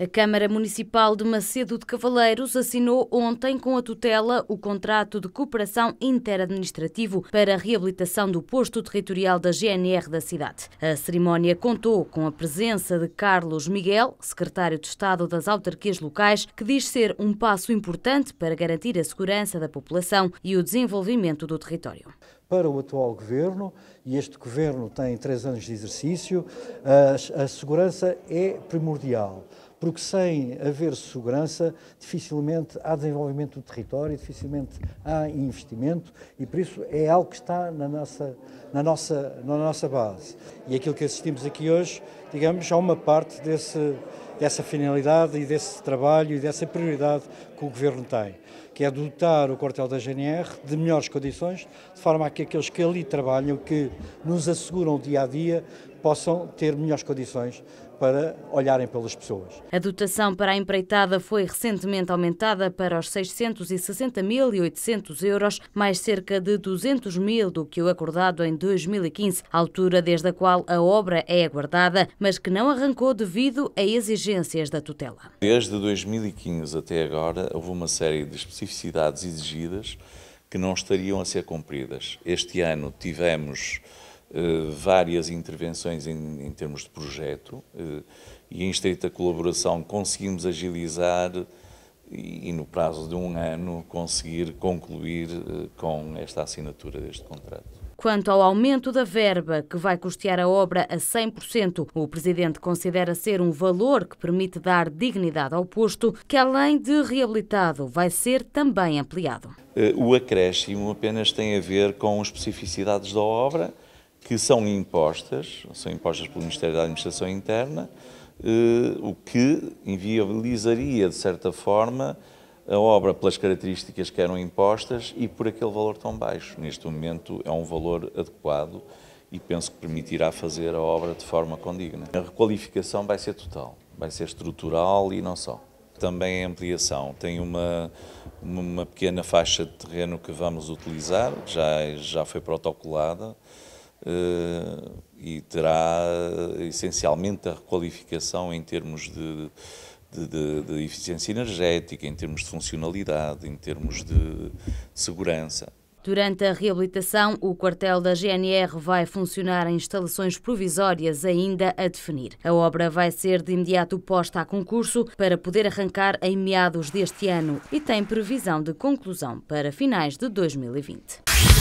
A Câmara Municipal de Macedo de Cavaleiros assinou ontem com a tutela o contrato de cooperação interadministrativo para a reabilitação do posto territorial da GNR da cidade. A cerimónia contou com a presença de Carlos Miguel, secretário de Estado das autarquias locais, que diz ser um passo importante para garantir a segurança da população e o desenvolvimento do território para o atual governo, e este governo tem três anos de exercício, a, segurança é primordial porque sem haver segurança, dificilmente há desenvolvimento do território, dificilmente há investimento e por isso é algo que está na nossa, na nossa, na nossa base. E aquilo que assistimos aqui hoje, digamos, é uma parte desse, dessa finalidade e desse trabalho e dessa prioridade que o Governo tem, que é dotar o quartel da GNR de melhores condições, de forma a que aqueles que ali trabalham, que nos asseguram dia a dia, possam ter melhores condições para olharem pelas pessoas. A dotação para a empreitada foi recentemente aumentada para os 660.800 euros, mais cerca de 200 mil do que o acordado em 2015, altura desde a qual a obra é aguardada, mas que não arrancou devido a exigências da tutela. Desde 2015 até agora, houve uma série de especificidades exigidas que não estariam a ser cumpridas. Este ano tivemos eh, várias intervenções em, em termos de projeto eh, e em estreita colaboração conseguimos agilizar e, e, no prazo de um ano conseguir concluir eh, com esta assinatura deste contrato. Quanto ao aumento da verba, que vai custear a obra a 100%, o presidente considera ser um valor que permite dar dignidade ao posto, que além de reabilitado, vai ser também ampliado. O acréscimo apenas tem a ver com especificidades da obra, que são impostas, são impostas pelo Ministério da Administração Interna, eh, o que inviabilizaria, de certa forma, a obra pelas características que eram impostas e por aquele valor tão baixo. Neste momento é um valor adequado e penso que permitirá fazer a obra de forma condigna. A requalificação vai ser total, vai ser estrutural e não só. Também a ampliação, tem uma, uma pequena faixa de terreno que vamos utilizar, já, já foi protocolada, eh, e terá eh, essencialmente a requalificação em termos de, de, de, de, eficiência energética, em termos de funcionalidade, em termos de segurança. Durante a reabilitação, o quartel da GNR vai funcionar em instalações provisórias ainda a definir. A obra vai ser de imediato posta a concurso para poder arrancar em meados deste ano e tem previsão de conclusão para finais de 2020.